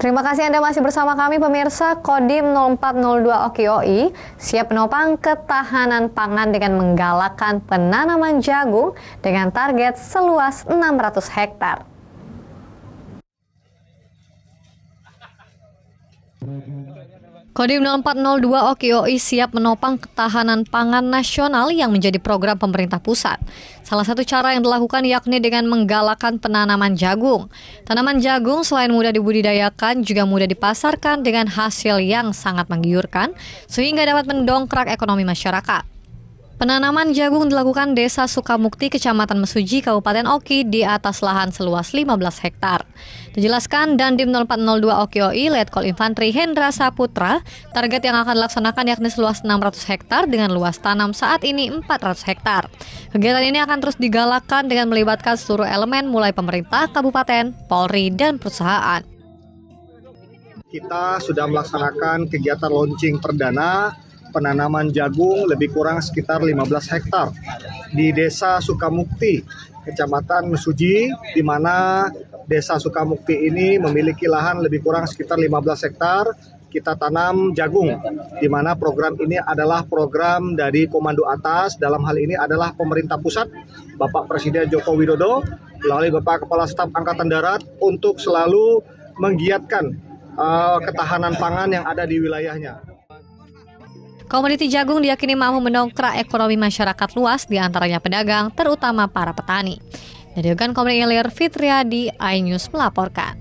Terima kasih Anda masih bersama kami pemirsa Kodim 0402 OKOI siap menopang ketahanan pangan dengan menggalakkan penanaman jagung dengan target seluas 600 hektar. Kodim 0402 OKOI siap menopang ketahanan pangan nasional yang menjadi program pemerintah pusat. Salah satu cara yang dilakukan yakni dengan menggalakkan penanaman jagung. Tanaman jagung selain mudah dibudidayakan juga mudah dipasarkan dengan hasil yang sangat menggiurkan sehingga dapat mendongkrak ekonomi masyarakat. Penanaman jagung dilakukan Desa Sukamukti, Kecamatan Mesuji, Kabupaten Oki di atas lahan seluas 15 hektar. Dijelaskan Dandim 0402 Oki OI Letkol Infantri Hendra Saputra, target yang akan dilaksanakan yakni seluas 600 hektar dengan luas tanam saat ini 400 hektar. Kegiatan ini akan terus digalakkan dengan melibatkan seluruh elemen mulai pemerintah, kabupaten, Polri, dan perusahaan. Kita sudah melaksanakan kegiatan launching perdana penanaman jagung lebih kurang sekitar 15 hektar di Desa Sukamukti, Kecamatan Suji, di mana Desa Sukamukti ini memiliki lahan lebih kurang sekitar 15 hektar kita tanam jagung di mana program ini adalah program dari komando atas dalam hal ini adalah pemerintah pusat Bapak Presiden Joko Widodo melalui Bapak Kepala Staf Angkatan Darat untuk selalu menggiatkan uh, ketahanan pangan yang ada di wilayahnya. Komoditi jagung diyakini mampu mendongkrak ekonomi masyarakat luas, di antaranya pedagang, terutama para petani. Dari Ogan Komering Ilir, Fitriadi, iNews melaporkan.